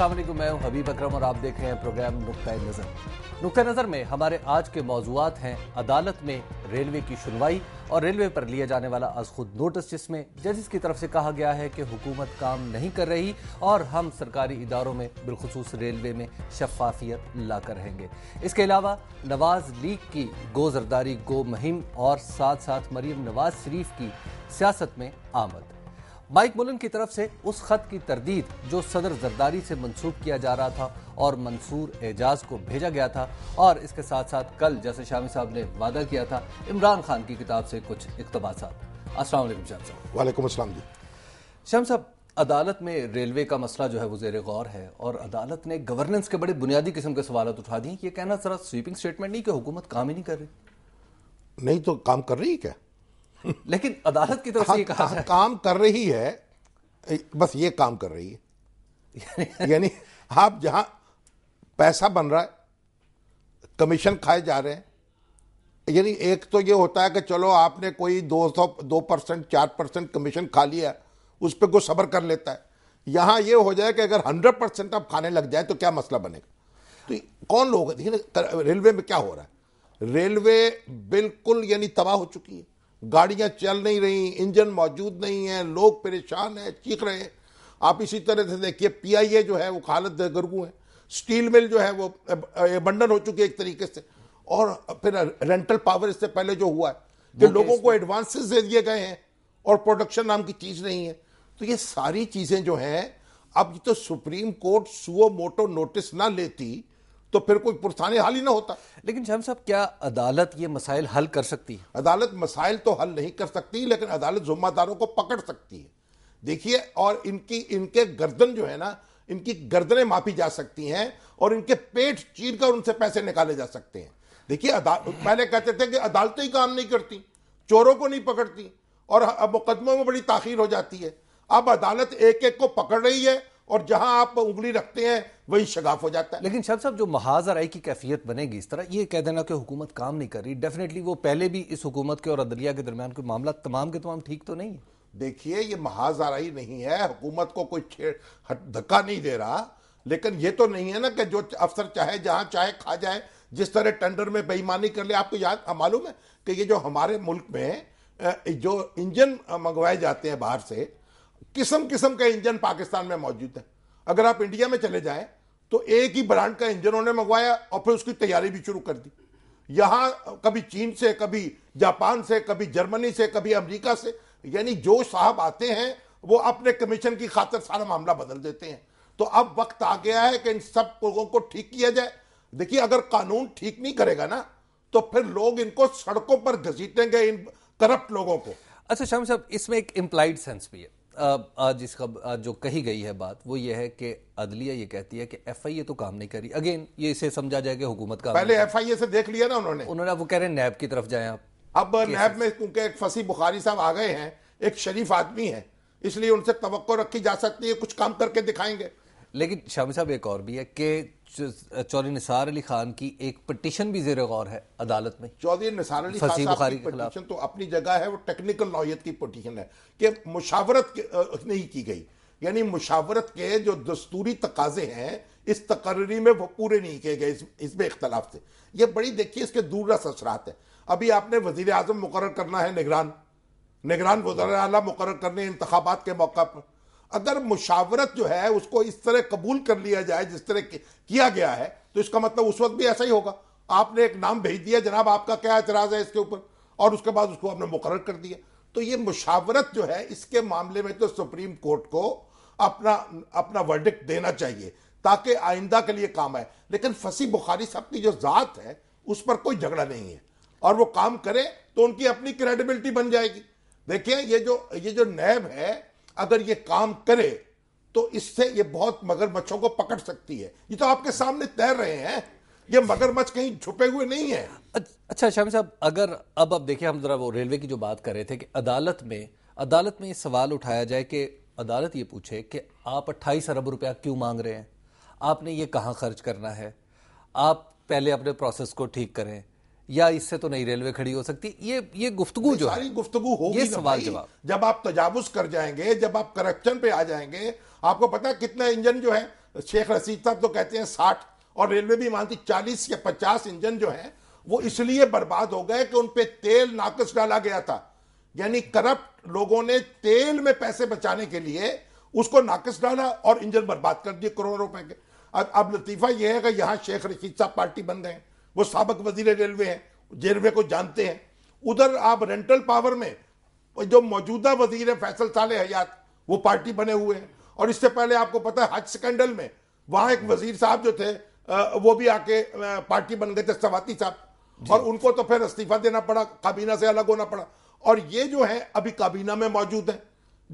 असलम मैं हूँ हबीब अक्रम और आप देख रहे हैं प्रोग्राम नुक़ नज़र नुक़ नज़र में हमारे आज के मौजूद हैं अदालत में रेलवे की सुनवाई और रेलवे पर लिया जाने वाला आज खुद नोटिस जिसमें जजिस की तरफ से कहा गया है कि हुकूमत काम नहीं कर रही और हम सरकारी इदारों में बिलखसूस रेलवे में शफाफियत लाकर रहेंगे इसके अलावा नवाज लीग की गो जरदारी गो मुहिम और साथ साथ मरीम नवाज शरीफ की सियासत में आमद माइक मुलन की तरफ से उस खत की तरदीद जो सदर जरदारी से मंसूब किया जा रहा था और मंसूर एजाज को भेजा गया था और इसके साथ साथ कल जैसे शामी साहब ने वादा किया था इमरान खान की किताब से कुछ इकतबास साहब साहब अदालत में रेलवे का मसला जो है वो जेर गौर है और अदालत ने गवर्नेंस के बड़े बुनियादी किस्म के सवाल उठा दिए ये कहना जरा स्वीपिंग स्टेटमेंट नहीं कि हुकूमत काम ही नहीं कर रही नहीं तो काम कर रही है क्या लेकिन अदालत की तरफ हाँ, से कहा का, काम कर रही है बस ये काम कर रही है यानी आप जहां पैसा बन रहा है कमीशन खाए जा रहे हैं यानी एक तो ये होता है कि चलो आपने कोई दो सौ दो परसेंट चार परसेंट कमीशन खा लिया उस पर कुछ सब्र कर लेता है यहाँ ये हो जाए कि अगर हंड्रेड परसेंट आप खाने लग जाए तो क्या मसला बनेगा तो कौन लोग रेलवे में क्या हो रहा है रेलवे बिल्कुल यानी तबाह हो चुकी है गाड़ियां चल नहीं रही इंजन मौजूद नहीं है लोग परेशान हैं चीख रहे हैं आप इसी तरह से देखिए पीआईए जो है वो खालत गर्गू है स्टील मिल जो है वो बंडन हो चुकी है एक तरीके से और फिर रेंटल पावर इससे पहले जो हुआ है कि लोगों को एडवांसेस दे दिए गए हैं और प्रोडक्शन नाम की चीज नहीं है तो ये सारी चीजें जो हैं अब तो Supreme Court suo motu notice ना लेती तो फिर कोई पुरसाने हाल ही ना होता लेकिन शाम साहब क्या अदालत ये मसाइल हल कर सकती है अदालत मसाइल तो हल नहीं कर सकती लेकिन अदालत जुम्मेदारों को पकड़ सकती है देखिए और इनकी इनके गर्दन जो है ना इनकी गर्दनें मापी जा सकती हैं और इनके पेट चीर कर उनसे पैसे निकाले जा सकते हैं देखिए पहले कहते थे कि अदालतें ही काम नहीं करती चोरों को नहीं पकड़ती और अब मुकदमों में बड़ी ताखिर हो जाती है अब अदालत एक एक को पकड़ रही है और जहां आप उंगली रखते हैं वही शगाफ हो जाता है लेकिन शाह साहब जो आई की कैफियत बनेगी इस तरह ये कह देना कि हुकूमत काम नहीं कर रही डेफिनेटली वो पहले भी इस हुकूमत के और अदलिया के दरमियान कोई मामला तमाम के तमाम ठीक तो नहीं है देखिए ये महाजराई नहीं है हुकूमत को कोई धक्का नहीं दे रहा लेकिन ये तो नहीं है ना कि जो अफसर चाहे जहां चाहे खा जाए जिस तरह टेंडर में बेईमानी कर ले आपको याद हाँ, मालूम है कि ये जो हमारे मुल्क में जो इंजन मंगवाए जाते हैं बाहर से किस्म किस्म के इंजन पाकिस्तान में मौजूद है अगर आप इंडिया में चले जाएं तो एक ही ब्रांड का इंजन उन्होंने मंगवाया और फिर उसकी तैयारी भी शुरू कर दी यहां कभी चीन से कभी जापान से कभी जर्मनी से कभी अमेरिका से यानी जो साहब आते हैं वो अपने कमीशन की खातर सारा मामला बदल देते हैं तो अब वक्त आ गया है कि इन सब लोगों को ठीक किया जाए देखिए अगर कानून ठीक नहीं करेगा ना तो फिर लोग इनको सड़कों पर घसीटेंगे इन करप्ट लोगों को अच्छा शाम साहब इसमें एक इम्प्लाइड सेंस भी है जिसका जो कही गई है बात वो ये है कि अदलिया ये कहती है कि एफ आई ए तो काम नहीं करी अगेन ये इसे समझा जाए कि हुकूमत का पहले एफ आई ए से देख लिया ना उन्होंने उन्होंने वो कह रहे हैं नैब की तरफ जाए आप अब नैब में क्योंकि एक फसी बुखारी साहब आ गए हैं एक शरीफ आदमी है इसलिए उनसे तो रखी जा सकती है कुछ काम करके दिखाएंगे लेकिन शामी साहब एक और भी है कि चौधरी निसार अली खान की एक पटिशन भी जेर गौर है अदालत में चौधरी निसार अली खान साहब की पटिशन तो अपनी जगह है वो टेक्निकल नौयत की पटिशन है कि मुशावरत नहीं की गई यानी मुशावरत के जो दस्तूरी तकाजे हैं इस तकर्री में वो पूरे नहीं किए गए इसमें इस इख्तलाफ थे ये बड़ी देखिए इसके दूर रस असरात है अभी आपने वजीर आजम मुकर करना है निगरान निगरान वजर अला मुकर करने इंतबात के मौका पर अगर मुशावरत जो है उसको इस तरह कबूल कर लिया जाए जिस तरह किया गया है तो इसका मतलब उस वक्त भी ऐसा ही होगा आपने एक नाम भेज दिया जनाब आपका क्या एतराज़ है इसके ऊपर और उसके बाद उसको आपने मुकर कर दिया तो ये मुशावरत जो है इसके मामले में तो सुप्रीम कोर्ट को अपना अपना वर्डिक देना चाहिए ताकि आइंदा के लिए काम आए लेकिन फसी बुखारी साहब की जो ज़ात है उस पर कोई झगड़ा नहीं है और वो काम करे तो उनकी अपनी क्रेडिबिलिटी बन जाएगी देखिए ये जो ये जो नैब है अगर ये काम करे तो इससे ये बहुत मगरमच्छों को पकड़ सकती है ये तो आपके सामने तैर रहे हैं ये मगरमच्छ कहीं छुपे हुए नहीं है अच्छा शाम साहब अगर अब अब देखिए हम जरा वो रेलवे की जो बात कर रहे थे कि अदालत में अदालत में ये सवाल उठाया जाए कि अदालत ये पूछे कि आप अट्ठाईस अरब रुपया क्यों मांग रहे हैं आपने ये कहाँ खर्च करना है आप पहले अपने प्रोसेस को ठीक करें या इससे तो नहीं रेलवे खड़ी हो सकती ये ये गुफ्तगु जो सारी गुफ्तगु होगी सवाल जवाब जब आप तजावुज कर जाएंगे जब आप करप्शन पे आ जाएंगे आपको पता है कितना इंजन जो है शेख रसीद साहब तो कहते हैं साठ और रेलवे भी मानती चालीस या पचास इंजन जो है वो इसलिए बर्बाद हो गए कि उन पे तेल नाकस डाला गया था यानी करप्ट लोगों ने तेल में पैसे बचाने के लिए उसको नाकस डाला और इंजन बर्बाद कर दिए करोड़ों रुपए के अब अब लतीफा यह है कि यहां शेख रशीद साहब पार्टी बन गए वो सबक वजीर रेलवे हैं रेलवे को जानते हैं उधर आप रेंटल पावर में जो मौजूदा वजीर है फैसल साले हयात वो पार्टी बने हुए हैं और इससे पहले आपको पता है हज स्कैंडल में वहां एक वजीर साहब जो थे वो भी आके पार्टी बन गए थे सवाती साहब और उनको तो फिर इस्तीफा देना पड़ा काबीना से अलग होना पड़ा और ये जो है अभी काबीना में मौजूद है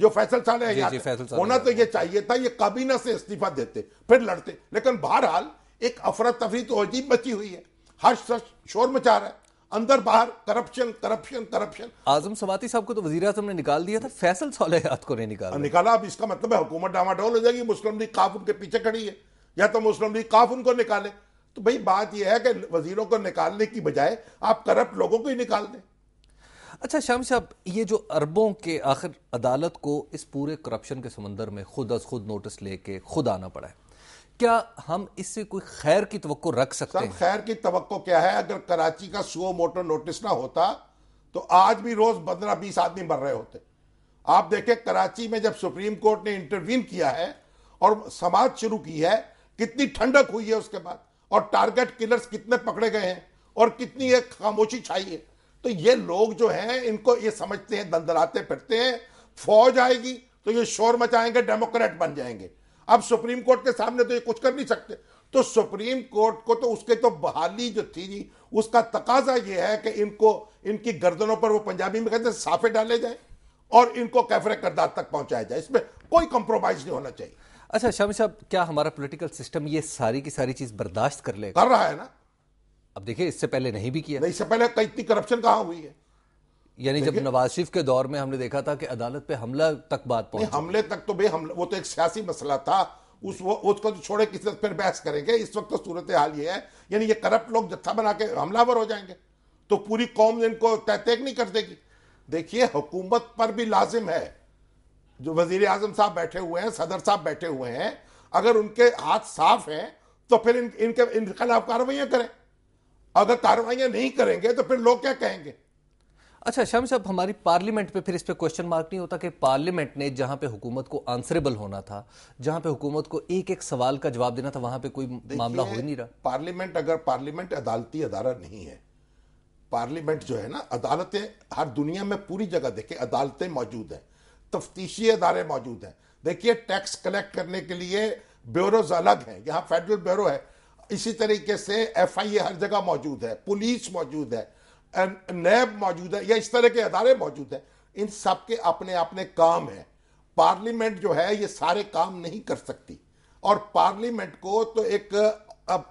जो फैसल साले हयात होना तो ये चाहिए था ये काबीना से इस्तीफा देते फिर लड़ते लेकिन बहरहाल एक अफरा तफरी तो अजीब बची हुई है हर्ष शोर मचा रहा है अंदर बाहर corruption corruption corruption Azam Swati साहब को तो वजी ने निकाल दिया था फैसल सोलहयात को नहीं निकाला निकाला अब इसका मतलब है हुकूमत डामाडोल हो जाएगी मुस्लिम लीग काफ उनके पीछे खड़ी है या तो मुस्लिम लीग काफ उनको निकाले तो भाई बात यह है कि वजीरों को निकालने की बजाय आप करप्ट लोगों को ही निकाल दें अच्छा शाम साहब ये जो अरबों के आखिर अदालत को इस पूरे करप्शन के समंदर में खुद अज खुद नोटिस लेके खुद आना पड़ा है क्या हम इससे कोई खैर की तो रख सकते हैं खैर की तो क्या है अगर कराची का सुओ मोटर नोटिस ना होता तो आज भी रोज पंद्रह बीस आदमी मर रहे होते आप देखें कराची में जब सुप्रीम कोर्ट ने इंटरवीन किया है और समाज शुरू की है कितनी ठंडक हुई है उसके बाद और टारगेट किलर्स कितने पकड़े गए हैं और कितनी एक खामोशी छाई है तो ये लोग जो हैं इनको ये समझते हैं दंदराते फिरते हैं फौज आएगी तो ये शोर मचाएंगे डेमोक्रेट बन जाएंगे अब सुप्रीम कोर्ट के सामने तो ये कुछ कर नहीं सकते तो सुप्रीम कोर्ट को तो उसके तो बहाली जो थी उसका तकाजा ये है कि इनको इनकी गर्दनों पर वो पंजाबी में कहते हैं साफे डाले जाए और इनको कैफरे करदार तक पहुंचाया जाए इसमें कोई कंप्रोमाइज नहीं होना चाहिए अच्छा शामी साहब क्या हमारा पॉलिटिकल सिस्टम ये सारी की सारी चीज बर्दाश्त कर ले कर रहा है ना अब देखिए इससे पहले नहीं भी किया नहीं इससे पहले इतनी करप्शन कहाँ हुई है यानी जब नवाज शरीफ के दौर में हमने देखा था कि अदालत पे हमला तक बात पहुंची हमले तक तो भाई हमला वो तो एक सियासी मसला था उस वो उसको तो छोड़े किसी फिर बहस करेंगे इस वक्त तो सूरत हाल ये है यानी ये करप्ट लोग जत्था बना के हमलावर हो जाएंगे तो पूरी कौम इनको तहतेक नहीं कर देगी देखिए हुकूमत पर भी लाजिम है जो वजीर आजम साहब बैठे हुए हैं सदर साहब बैठे हुए हैं अगर उनके हाथ साफ हैं तो फिर इन, इनके इनके खिलाफ कार्रवाइयां करें अगर कार्रवाइयां नहीं करेंगे तो फिर लोग क्या कहेंगे अच्छा शम साहब हमारी पार्लियामेंट पे फिर इस पर क्वेश्चन मार्क नहीं होता कि पार्लियामेंट ने जहाँ पे हुकूमत को आंसरेबल होना था जहाँ पे हुकूमत को एक एक सवाल का जवाब देना था वहाँ पे कोई मामला हो ही नहीं रहा पार्लियामेंट अगर पार्लियामेंट अदालती अदारा नहीं है पार्लियामेंट जो है ना अदालतें हर दुनिया में पूरी जगह देखे अदालतें मौजूद हैं तफ्तीशी अदारे मौजूद हैं देखिए टैक्स कलेक्ट करने के लिए ब्यूरोज अलग हैं यहाँ फेडरल ब्यूरो है इसी तरीके से एफ आई ए हर जगह मौजूद है पुलिस मौजूद है नैब मौजूद है या इस तरह के अदारे मौजूद हैं इन सब के अपने अपने काम हैं पार्लियामेंट जो है ये सारे काम नहीं कर सकती और पार्लियामेंट को तो एक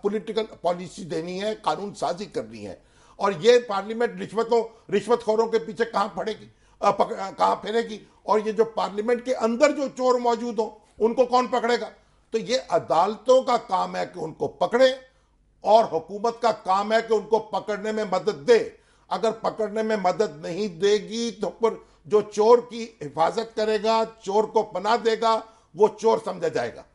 पॉलिटिकल पॉलिसी देनी है कानून साजी करनी है और ये पार्लियामेंट रिश्वतों रिश्वतखोरों के पीछे कहाँ फड़ेगी कहाँ फेरेगी और ये जो पार्लियामेंट के अंदर जो चोर मौजूद हों उनको कौन पकड़ेगा तो ये अदालतों का काम है कि उनको पकड़े और हुकूमत का काम है कि उनको पकड़ने में मदद दे अगर पकड़ने में मदद नहीं देगी तो पर जो चोर की हिफाजत करेगा चोर को पना देगा वो चोर समझा जाएगा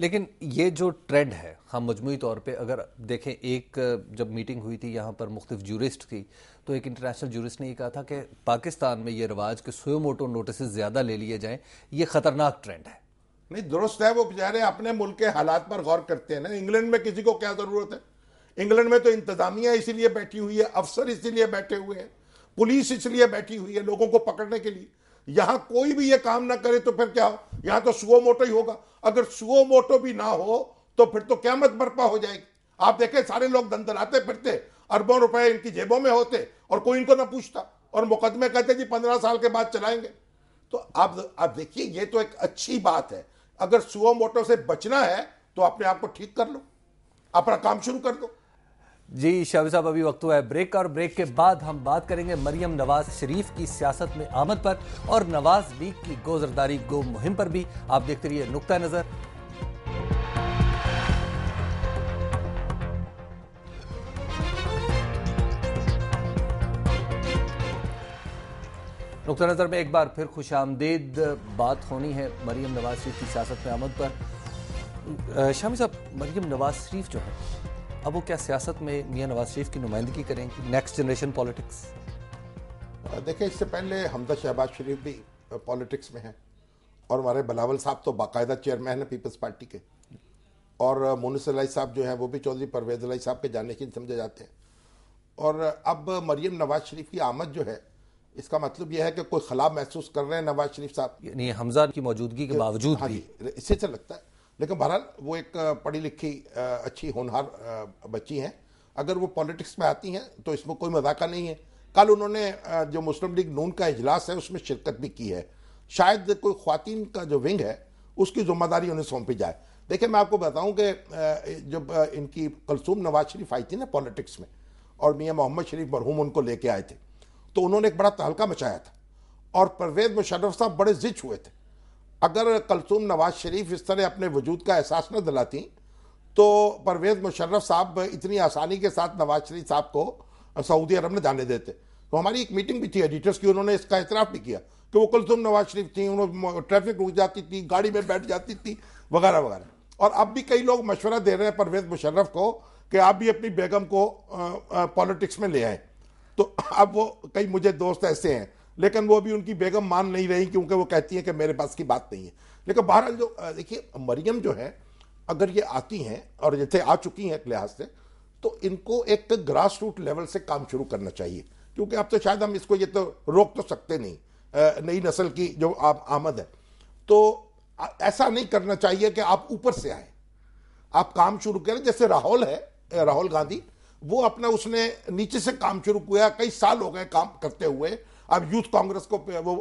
लेकिन ये जो ट्रेंड है हम मजमू तौर पे अगर देखें एक जब मीटिंग हुई थी यहाँ पर मुख्तफ जूरिस्ट की तो एक इंटरनेशनल जूरिस्ट ने ये कहा था कि पाकिस्तान में ये रिवाज के सोयो मोटो नोटिस ज़्यादा ले लिए जाएं ये ख़तरनाक ट्रेंड है नहीं दुरुस्त है वो बेचारे अपने मुल्क के हालात पर गौर करते हैं ना इंग्लैंड में किसी को क्या ज़रूरत है इंग्लैंड में तो इंतजामिया इसीलिए बैठी हुई है अफसर इसीलिए बैठे हुए हैं पुलिस इसलिए बैठी हुई है लोगों को पकड़ने के लिए यहां कोई भी ये काम ना करे तो फिर क्या हो यहां तो सुओ मोटो ही होगा अगर सुओ मोटो भी ना हो तो फिर तो क्या मत बर्पा हो जाएगी आप देखें सारे लोग दंदलाते फिरते अरबों रुपए इनकी जेबों में होते और कोई इनको ना पूछता और मुकदमे कहते जी पंद्रह साल के बाद चलाएंगे तो आप आप देखिए ये तो एक अच्छी बात है अगर सुओ मोटो से बचना है तो अपने आप को ठीक कर लो अपना काम शुरू कर दो जी शाह साहब अभी वक्त हुआ है ब्रेक का और ब्रेक के बाद हम बात करेंगे मरियम नवाज शरीफ की सियासत में आमद पर और नवाज लीग की गोजरदारी गो मुहिम पर भी आप देखते रहिए नुकता नज़र नुकता नज़र में एक बार फिर खुश आमदेद बात होनी है मरियम नवाज शरीफ की सियासत में आमद पर शामी साहब मरियम नवाज शरीफ जो है अब वो क्या सियासत में मियाँ नवाज शरीफ की नुमाइंदगी करेंगी नेक्स्ट जनरेशन पॉलिटिक्स देखिए इससे पहले हमदा शहबाज शरीफ भी पॉलिटिक्स में हैं और हमारे बलावल साहब तो बाकायदा चेयरमैन हैं पीपल्स पार्टी के और मोनस साहब जो हैं वो भी चौधरी परवेज लाई साहब के जाने की समझे जाते हैं और अब मरीम नवाज शरीफ की आमद जो है इसका मतलब यह है कि कोई खलाब महसूस कर रहे हैं नवाज शरीफ साहब यानी हमजा की मौजूदगी के बावजूद हाँ भी इससे लगता है लेकिन बहरहाल वो एक पढ़ी लिखी अच्छी होनहार बच्ची हैं अगर वो पॉलिटिक्स में आती हैं तो इसमें कोई मजाका नहीं है कल उन्होंने जो मुस्लिम लीग नून का इजलास है उसमें शिरकत भी की है शायद कोई खातन का जो विंग है उसकी जिम्मेदारी उन्हें सौंपी जाए देखिए मैं आपको बताऊं कि जब इनकी कलसूम नवाज शरीफ आई थी ना पॉलिटिक्स में और मियाँ मोहम्मद शरीफ मरहूम उनको लेके आए थे तो उन्होंने एक बड़ा तहलका मचाया था और परवेज मुशर्रफ साहब बड़े जिच हुए थे अगर कलसूम नवाज शरीफ इस तरह अपने वजूद का एहसास न दिलाती तो परवेज़ मुशर्रफ साहब इतनी आसानी के साथ नवाज शरीफ साहब को सऊदी अरब में जाने देते तो हमारी एक मीटिंग भी थी एडिटर्स की उन्होंने इसका एतराफ़ भी किया कि वो कलसूम नवाज शरीफ थी उन्होंने ट्रैफिक रुक जाती थी गाड़ी में बैठ जाती थी वगैरह वगैरह और अब भी कई लोग मशवरा दे रहे हैं परवेज़ मुशर्रफ को कि आप भी अपनी बेगम को पॉलिटिक्स में ले आए तो अब वो कई मुझे दोस्त ऐसे हैं लेकिन वो अभी उनकी बेगम मान नहीं रही क्योंकि वो कहती हैं कि मेरे पास की बात नहीं है लेकिन बहरहाल जो देखिए मरियम जो है अगर ये आती हैं और जैसे आ चुकी हैं एक लिहाज से तो इनको एक ग्रास रूट लेवल से काम शुरू करना चाहिए क्योंकि अब तो शायद हम इसको ये तो रोक तो सकते नहीं नई नस्ल की जो आप आमद है तो ऐसा नहीं करना चाहिए कि आप ऊपर से आए आप काम शुरू करें जैसे राहुल है राहुल गांधी वो अपना उसने नीचे से काम शुरू किया कई साल हो गए काम करते हुए अब यूथ कांग्रेस को वो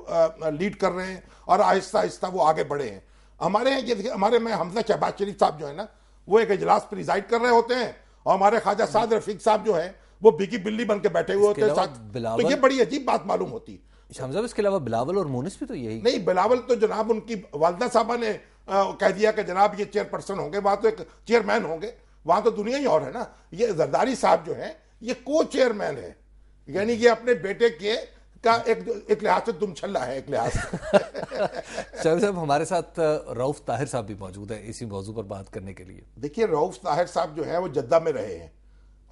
लीड कर रहे हैं और आहिस्ता आहिस्ता वो आगे बढ़े हैं हमारे यहाँ ये हमारे में हमजा शहबाज शरीफ साहब जो है ना वो एक इजलास प्रिजाइड कर रहे होते हैं और हमारे ख्वाजा साद रफीक साहब जो है वो बिकी बिल्ली बन के बैठे हुए होते हैं साथ तो ये बड़ी अजीब बात मालूम होती है इसके अलावा बिलावल और मोनिस भी तो यही नहीं बिलावल तो जनाब उनकी वालदा साहबा ने आ, कह दिया कि जनाब ये चेयरपर्सन होंगे वहां तो एक चेयरमैन होंगे वहां तो दुनिया ही और है ना ये जरदारी साहब जो है ये को चेयरमैन है यानी ये अपने बेटे के का एक एक लिहाज से तुम छल्ला है एक लिहाज शहर साहब हमारे साथ रऊफ ताहिर साहब भी मौजूद है इसी मौजू पर बात करने के लिए देखिए रऊफ ताहिर साहब जो है वो जद्दा में रहे हैं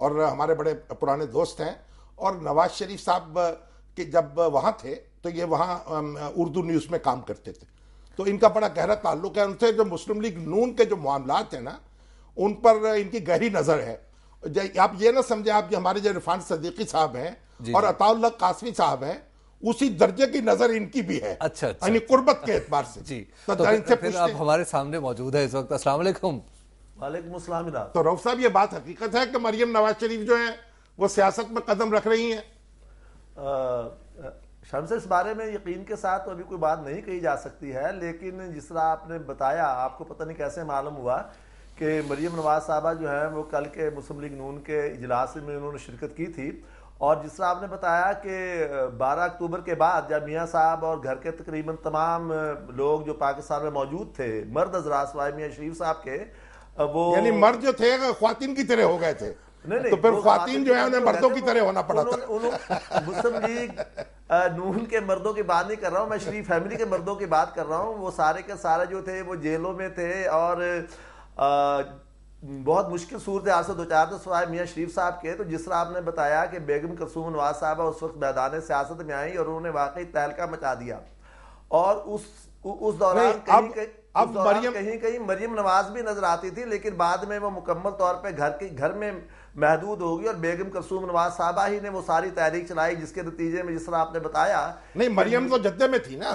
और हमारे बड़े पुराने दोस्त हैं और नवाज शरीफ साहब के जब वहाँ थे तो ये वहाँ उर्दू न्यूज़ में काम करते थे तो इनका बड़ा गहरा ताल्लुक है उनसे जो मुस्लिम लीग नून के जो मामला हैं ना उन पर इनकी गहरी नज़र है आप ये ना समझे आप हमारे जो रिफान सदीकी साहब हैं और अताउल्ला कासमी साहब है उसी दर्जे की नजर इनकी भी है अच्छा, अच्छा। यानी कुर्बत के एतबार से जी तो, तो इनसे आप हमारे सामने मौजूद है इस वक्त असला तो रऊफ साहब ये बात हकीकत है कि मरियम नवाज शरीफ जो है वो सियासत में कदम रख रही है शमस इस बारे में यकीन के साथ तो अभी कोई बात नहीं कही जा सकती है लेकिन जिस तरह आपने बताया आपको पता नहीं कैसे मालूम हुआ कि मरियम नवाज साहबा जो है वो कल के मुस्लिम लीग नून के इजलास में उन्होंने शिरकत की थी और जिस तरह आपने बताया कि 12 अक्टूबर के बाद जब मियाँ साहब और घर के तकरीबन तमाम लोग जो पाकिस्तान में मौजूद थे मर्द हजरात वाय मियाँ शरीफ साहब के वो यानी मर्द जो थे खातिन की तरह हो गए थे नहीं नहीं तो फिर खातिन जो है उन्हें मर्दों की तरह होना पड़ा था मुस्लिम लीग नून के मर्दों की बात नहीं कर रहा हूँ मैं शरीफ फैमिली के मर्दों की बात कर रहा हूँ वो सारे के सारे जो थे वो जेलों में थे और बहुत मुश्किल सूरत हाल से दो चार तो सवाल मियाँ शरीफ साहब के तो जिस तरह आपने बताया कि बेगम कसूम नवाज साहब उस वक्त मैदान सियासत में आई और उन्होंने वाकई तहलका मचा दिया और उस उस दौरान अब, मरियम कहीं कहीं मरियम नवाज भी नजर आती थी लेकिन बाद में वो मुकम्मल तौर पे घर के घर में महदूद होगी और बेगम कसूम नवाज साहबा ही ने वो सारी तहरीक चलाई जिसके नतीजे में जिस तरह आपने बताया नहीं मरियम तो जद्दे में थी ना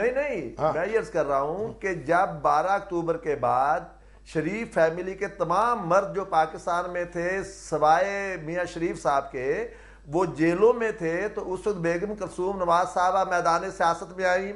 नहीं नहीं हाँ। मैं ये कर रहा हूँ कि जब 12 अक्टूबर के बाद शरीफ फैमिली के तमाम मर्द जो पाकिस्तान में थे सवाए मियाँ शरीफ साहब के वो जेलों में थे तो उस वक्त बेगम कसूम नवाज साहबा मैदान सियासत में आई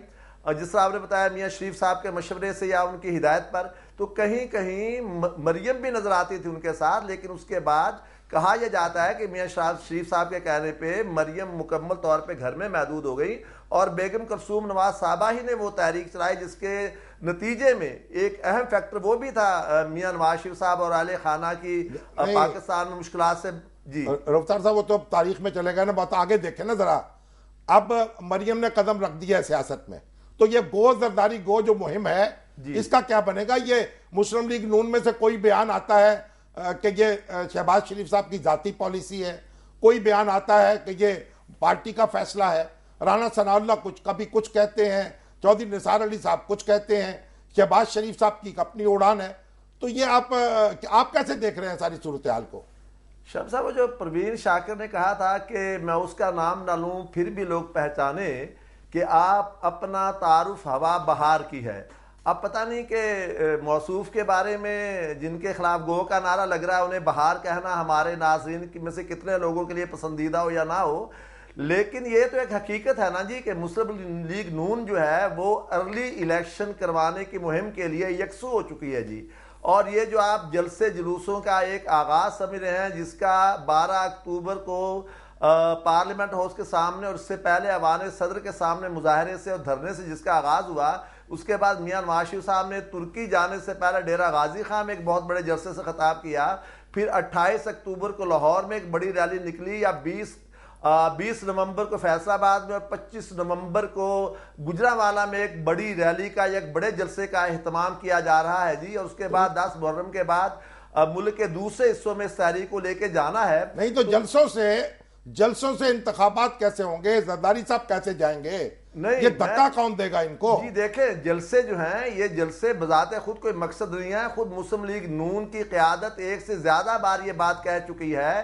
और जिस तरह आपने बताया मियाँ शरीफ साहब के मशवरे से या उनकी हिदायत पर तो कहीं कहीं मरियम भी नज़र आती थी उनके साथ लेकिन उसके बाद कहा यह जाता है कि मियाँ शरीफ साहब के कहने पे मरियम मुकम्मल तौर पे घर में महदूद हो गई और बेगम कलसूम नवाज साहबा ही ने वो तहरीक चलाई जिसके नतीजे में एक अहम फैक्टर वो भी था मियाँ नवाज शिव साहब और आले खाना की पाकिस्तान में मुश्किल से जी रफ्तार साहब वो तो तारीख में चले गए ना बहुत आगे देखे ना जरा अब मरियम ने कदम रख दिया है सियासत में तो ये गो जरदारी गो जो मुहिम है इसका क्या बनेगा ये मुस्लिम लीग नून में से कोई बयान आता है कि ये शहबाज शरीफ साहब की जाति पॉलिसी है कोई बयान आता है कि ये पार्टी का फैसला है राणा सनाउल्ला कुछ कभी कुछ कहते हैं चौधरी निसार अली साहब कुछ कहते हैं शहबाज शरीफ साहब की अपनी उड़ान है तो ये आप आप कैसे देख रहे हैं सारी सूरत हाल को शब साहब जो प्रवीण शाकर ने कहा था कि मैं उसका नाम ना लूँ फिर भी लोग पहचाने कि आप अपना तारुफ हवा बहार की है अब पता नहीं कि मौसूफ के बारे में जिनके खिलाफ गो का नारा लग रहा है उन्हें बहार कहना हमारे नाजरन में से कितने लोगों के लिए पसंदीदा हो या ना हो लेकिन ये तो एक हकीकत है ना जी कि मुस्लिम लीग नून जो है वो अर्ली इलेक्शन करवाने की मुहिम के लिए यकसू हो चुकी है जी और ये जो आप जलसे जुलूसों का एक आगाज़ समझ रहे हैं जिसका 12 अक्टूबर को पार्लियामेंट हाउस के सामने और इससे पहले अवान सदर के सामने मुजाहरे से और धरने से जिसका आगाज़ हुआ उसके बाद मियाँ नवाशिफ साहब ने तुर्की जाने से पहले डेरा गाजी खां में एक बहुत बड़े जलसे से खताब किया फिर 28 अक्टूबर को लाहौर में एक बड़ी रैली निकली या बीस नवंबर को फैसलाबाद में और पच्चीस नवंबर को गुजरावाला में एक बड़ी रैली का एक बड़े जलसे का अहतमाम किया जा रहा है जी और उसके बाद दस मुहर्रम के बाद मुल्क के दूसरे हिस्सों में इस तहरीक को लेके जाना है नहीं तो, तो जलसों से जलसों से इंतबात कैसे होंगे जरदारी साहब कैसे जाएंगे नहीं ये धक्का कौन देगा इनको जी देखे जलसे जो हैं ये जलसे बजाते खुद कोई मकसद नहीं है खुद मुस्लिम लीग नून की क्यादत एक से ज्यादा बार ये बात कह चुकी है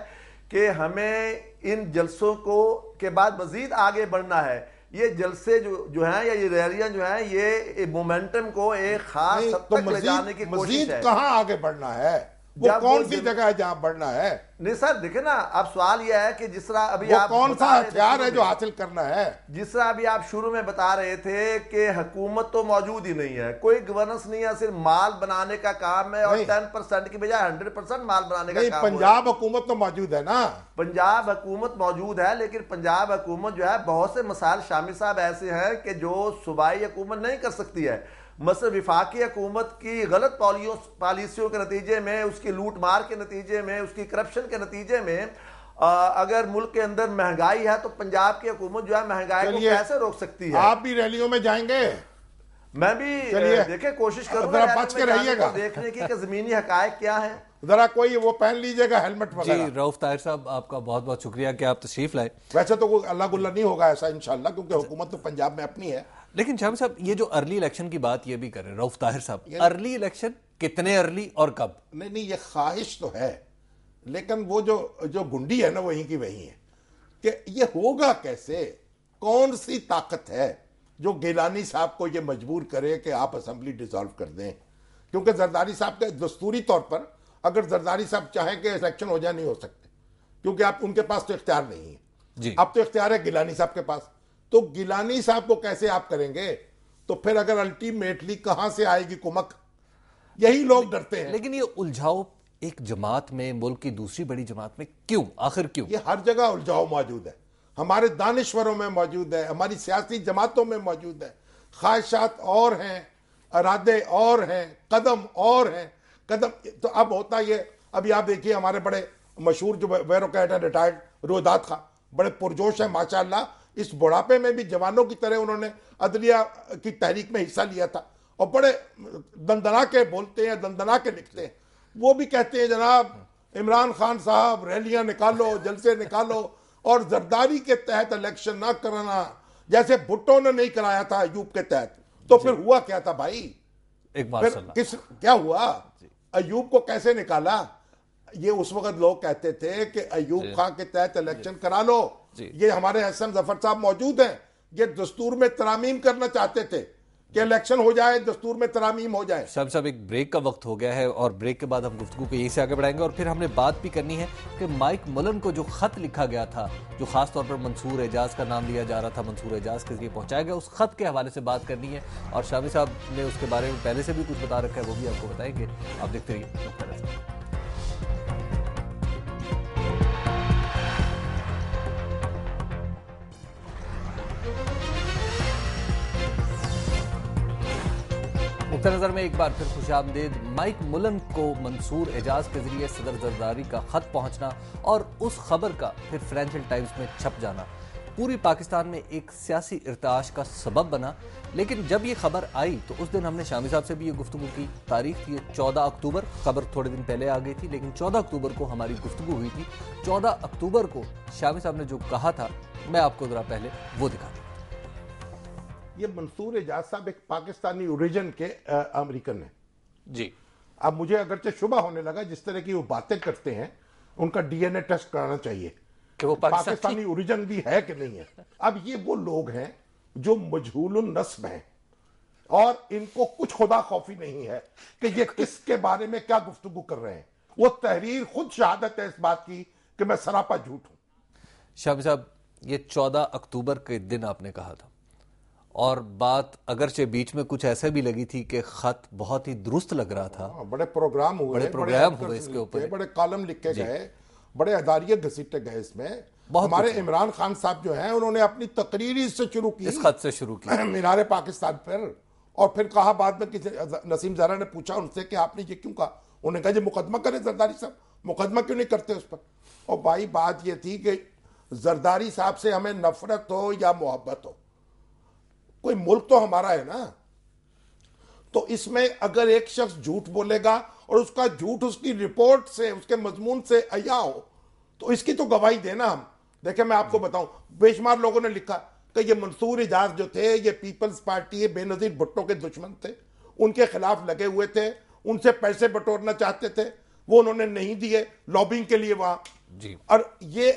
कि हमें इन जलसों को के बाद मजीद आगे बढ़ना है ये जलसे जो जो हैं या ये रैलियां जो हैं ये मोमेंटम को एक खास तो तक ले जाने की कोशिश है कहां आगे बढ़ना है वो कौन सी जगह है जहां बढ़ना है नहीं सर देखे ना अब सवाल यह है कि जिस तरह अभी आप कौन सा हथियार है जो हासिल करना है जिस तरह अभी आप शुरू में बता रहे थे कि हुकूमत तो मौजूद ही नहीं है कोई गवर्नेंस नहीं है सिर्फ माल बनाने का काम है और टेन परसेंट की बजाय हंड्रेड परसेंट माल बनाने का पंजाब हुकूमत तो मौजूद है ना पंजाब हुकूमत मौजूद है लेकिन पंजाब हुकूमत जो है बहुत से मसाल शामिल साहब ऐसे हैं कि जो सूबाई हुकूमत नहीं कर सकती है मसल विफाकी हकूमत की गलत पॉलिसियों के नतीजे में उसकी लूट मार के नतीजे में उसकी करप्शन के नतीजे में आ, अगर मुल्क के अंदर महंगाई है तो पंजाब की हुकूमत जो है महंगाई को कैसे रोक सकती है आप भी रैलियों में जाएंगे मैं भी देखे कोशिश करूंगा बच के रहिएगा देखने की जमीनी हकायक क्या है जरा कोई वो पहन लीजिएगा हेलमेट वगैरह जी रऊफ ताहिर साहब आपका बहुत बहुत शुक्रिया कि आप तशरीफ लाए वैसे तो अल्लाह गुल्ला नहीं होगा ऐसा इंशाल्लाह क्योंकि हुकूमत तो पंजाब में अपनी है लेकिन शाह साहब ये जो अर्ली इलेक्शन की बात ये भी कर रहे रऊफ ताहिर साहब अर्ली इलेक्शन कितने अर्ली और कब नहीं नहीं ये ख्वाहिश तो है लेकिन वो जो जो गुंडी है ना वहीं की वहीं है कि ये होगा कैसे कौन सी ताकत है जो गिलानी साहब को ये मजबूर करे कि आप असम्बली डिसॉल्व कर दें क्योंकि जरदारी साहब के दस्तूरी तौर पर अगर जरदारी साहब चाहें कि इलेक्शन हो जाए नहीं हो सकते क्योंकि आप उनके पास तो इख्तियार नहीं है जी अब तो इख्तियार है गिलानी साहब के पास तो गिलानी साहब को कैसे आप करेंगे तो फिर अगर अल्टीमेटली कहां से आएगी कुमक यही लोग डरते हैं लेकिन ये उलझाओ एक जमात में मुल्क की दूसरी बड़ी जमात में क्यों आखिर क्यों ये हर जगह उलझाओ मौजूद है हमारे दानश्वरों में मौजूद है हमारी सियासी जमातों में मौजूद है ख्वाहिशात और हैं इरादे और हैं कदम और हैं कदम तो अब होता ये अभी आप देखिए हमारे बड़े मशहूर जो बैरोकैट है रिटायर्ड रोहदात खां बड़े पुरजोश है माशाल्लाह इस बुढ़ापे में भी जवानों की तरह उन्होंने अदलिया की तहरीक में हिस्सा लिया था और बड़े दंदना के बोलते हैं दंदना के लिखते हैं वो भी कहते हैं जनाब इमरान खान साहब रैलियां निकालो जलसे निकालो और जरदारी के तहत इलेक्शन ना कराना जैसे भुट्टो ने नहीं कराया था अयूब के तहत तो फिर हुआ क्या था भाई एक बार किस क्या हुआ अयूब को कैसे निकाला ये उस वक्त लोग कहते थे कि अयूब खान के तहत इलेक्शन करा लो ये हमारे हसन जफर साहब मौजूद हैं ये दस्तूर में तरामीम करना चाहते थे कि इलेक्शन हो जाए दस्तूर में तरामीम हो जाए सब सब एक ब्रेक का वक्त हो गया है और ब्रेक के बाद हम गुफ्तु को यहीं से आगे बढ़ाएंगे और फिर हमने बात भी करनी है कि माइक मुलन को जो खत लिखा गया था जो खास तौर पर मंसूर एजाज का नाम लिया जा रहा था मंसूर एजाज के लिए पहुंचाया गया उस खत के हवाले से बात करनी है और शामी साहब ने उसके बारे में पहले से भी कुछ बता रखा है वो भी आपको बताएंगे आप देखते रहिए नुक्त नजर में एक बार फिर खुश आमदेद माइक मुलन को मंसूर एजाज के जरिए सदर जरदारी का खत पहुंचना और उस खबर का फिर फाइनेंशियल टाइम्स में छप जाना पूरी पाकिस्तान में एक सियासी इरताश का सबब बना लेकिन जब ये खबर आई तो उस दिन हमने शामी साहब से भी ये गुफ्तु की तारीख थी चौदह अक्टूबर खबर थोड़े दिन पहले आ गई थी लेकिन चौदह अक्टूबर को हमारी गुफ्तु हुई थी चौदह अक्टूबर को शामी साहब ने जो कहा था मैं आपको ज़रा पहले वो दिखा ये मंसूर एजाज साहब एक पाकिस्तानी ओरिजिन के अमेरिकन हैं जी अब मुझे अगरचे शुभ होने लगा जिस तरह की वो बातें करते हैं उनका डीएनए टेस्ट कराना चाहिए कि वो पाकिस्तानी ओरिजिन भी है कि नहीं है अब ये वो लोग हैं जो मजहूल नस्ब हैं और इनको कुछ खुदा खौफी नहीं है कि ये किसके बारे में क्या गुफ्तगु कर रहे हैं वो तहरीर खुद शहादत है इस बात की कि मैं सरापा झूठ हूं शाह साहब ये चौदह अक्टूबर के दिन आपने कहा था और बात अगरचे बीच में कुछ ऐसे भी लगी थी कि खत बहुत ही दुरुस्त लग रहा था हाँ, बड़े प्रोग्राम हुए बड़े प्रोग्राम हुए इसके ऊपर बड़े कॉलम लिखे गए बड़े अदारियत घसीटे गए इसमें हमारे इमरान खान साहब जो हैं उन्होंने अपनी तकरीर इससे शुरू की इस खत से शुरू की मीनार पाकिस्तान पर और फिर कहा बाद में किसी नसीम जरा ने पूछा उनसे कि आपने ये क्यों कहा उन्हें कहा मुकदमा करे जरदारी साहब मुकदमा क्यों नहीं करते उस पर और भाई बात यह थी कि जरदारी साहब से हमें नफरत हो या मोहब्बत हो कोई मुल्क तो हमारा है ना तो इसमें अगर एक शख्स झूठ बोलेगा और उसका झूठ उसकी रिपोर्ट से उसके मजमून से अया हो तो इसकी तो गवाही देना हम देखे मैं आपको बताऊं बेशुमार लोगों ने लिखा कि ये मंसूर इजाज जो थे ये पीपल्स पार्टी ये बेनजीर भुट्टो के दुश्मन थे उनके खिलाफ लगे हुए थे उनसे पैसे बटोरना चाहते थे वो उन्होंने नहीं दिए लॉबिंग के लिए वहां और ये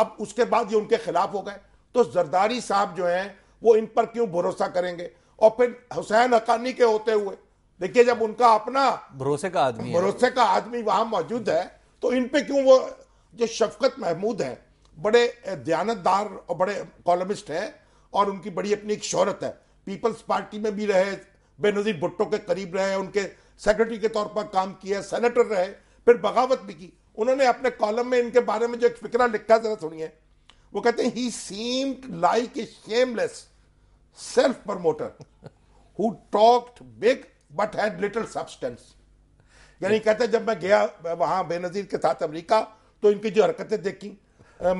अब उसके बाद ये उनके खिलाफ हो गए तो जरदारी साहब जो हैं वो इन पर क्यों भरोसा करेंगे और फिर हुसैन हकानी के होते हुए देखिए जब उनका अपना भरोसे का आदमी भरोसे का आदमी वहां मौजूद है तो इन पे क्यों वो जो शफकत महमूद है बड़े दयानतदार और बड़े कॉलमिस्ट है और उनकी बड़ी अपनी एक शहरत है पीपल्स पार्टी में भी रहे बेनजीर भुट्टो के करीब रहे उनके सेक्रेटरी के तौर पर काम किया सेनेटर रहे फिर बगावत भी की उन्होंने अपने कॉलम में इनके बारे में जो एक फिक्रा लिखा जरा सुनिए वो कहते हैं he seemed like a shameless self promoter who talked big but had little substance यानी कहते हैं जब मैं गया वहां बेनजीर के साथ अमेरिका तो इनकी जो हरकतें देखी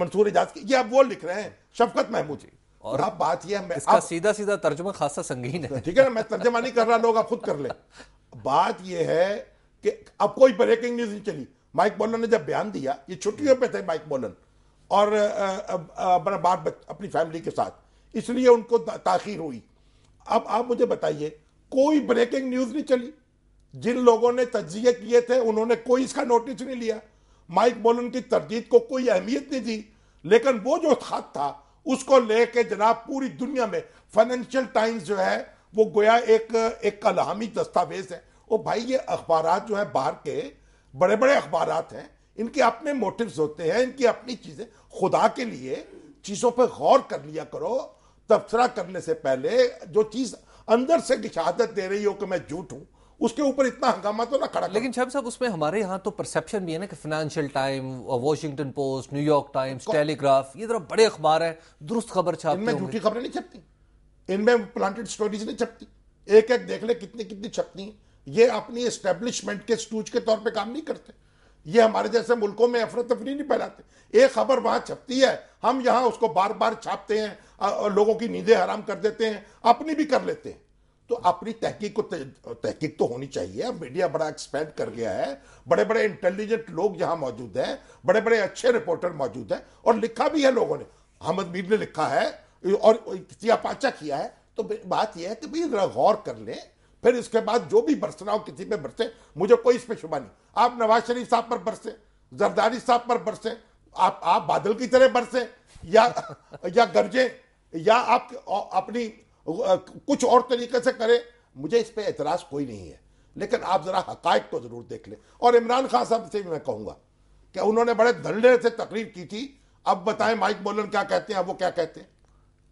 मंसूर एजाज की ये अब वो लिख रहे हैं शफकत महमूद जी और अब बात यह मैं इसका सीधा सीधा तर्जुमा खासा संगीन है ठीक है ना मैं तर्जमा नहीं कर रहा लोग आप खुद कर ले बात यह है कि अब कोई ब्रेकिंग न्यूज नहीं चली माइक बोलन ने जब बयान दिया ये छुट्टियों पे थे माइक बोलन और अपना बाप अपनी फैमिली के साथ इसलिए उनको ताखिर हुई अब आप मुझे बताइए कोई ब्रेकिंग न्यूज़ नहीं चली जिन लोगों ने तजिए किए थे उन्होंने कोई इसका नोटिस नहीं लिया माइक बोलन की तरजीद को कोई अहमियत नहीं दी लेकिन वो जो खत था उसको लेके जनाब पूरी दुनिया में फाइनेंशियल टाइम्स जो है वो गोया एक एक कलामी दस्तावेज है वो भाई ये अखबार जो है बाहर के बड़े बड़े अखबार हैं इनके अपने मोटिव्स होते हैं इनकी अपनी चीज़ें खुदा के लिए चीज़ों पर गौर कर लिया करो तबसरा करने से पहले जो चीज़ अंदर से शहादत दे रही हो कि मैं झूठ हूं उसके ऊपर इतना हंगामा तो ना खड़ा लेकिन छब साहब उसमें हमारे यहाँ तो परसेप्शन भी है ना कि Financial Time Washington Post New York Times Telegraph ये जरा बड़े अखबार है दुरुस्त खबर छापते इनमें झूठी खबरें नहीं छपती इनमें प्लांटेड स्टोरीज नहीं छपती एक एक देख ले कितनी कितनी छपती है ये अपनी एस्टेब्लिशमेंट के स्टूज के तौर पर काम नहीं करते ये हमारे जैसे मुल्कों में अफरा तफरी नहीं फैलाते एक खबर वहां छपती है हम यहाँ उसको बार बार छापते हैं और लोगों की नींदें हराम कर देते हैं अपनी भी कर लेते हैं तो अपनी तहकीक को तहकीक तो होनी चाहिए अब मीडिया बड़ा एक्सपेंड कर गया है बड़े बड़े इंटेलिजेंट लोग यहाँ मौजूद हैं बड़े बड़े अच्छे रिपोर्टर मौजूद हैं और लिखा भी है लोगों ने अहमद मीर ने लिखा है और पाचा किया है तो बात यह है कि भाई गौर कर लें फिर इसके बाद जो भी बरसना हो किसी पे बरसे मुझे कोई इस पर शुभा नहीं आप नवाज शरीफ साहब पर बरसे जरदारी साहब पर बरसे आप आप बादल की तरह बरसे या या गरजे या आप अपनी कुछ और तरीके से करें मुझे इस पर एतराज कोई नहीं है लेकिन आप जरा हकायक तो जरूर देख लें और इमरान खान साहब से भी मैं कहूँगा कि उन्होंने बड़े धंडे से तकरीर की थी अब बताएं माइक बोलन क्या कहते हैं अब वो क्या कहते हैं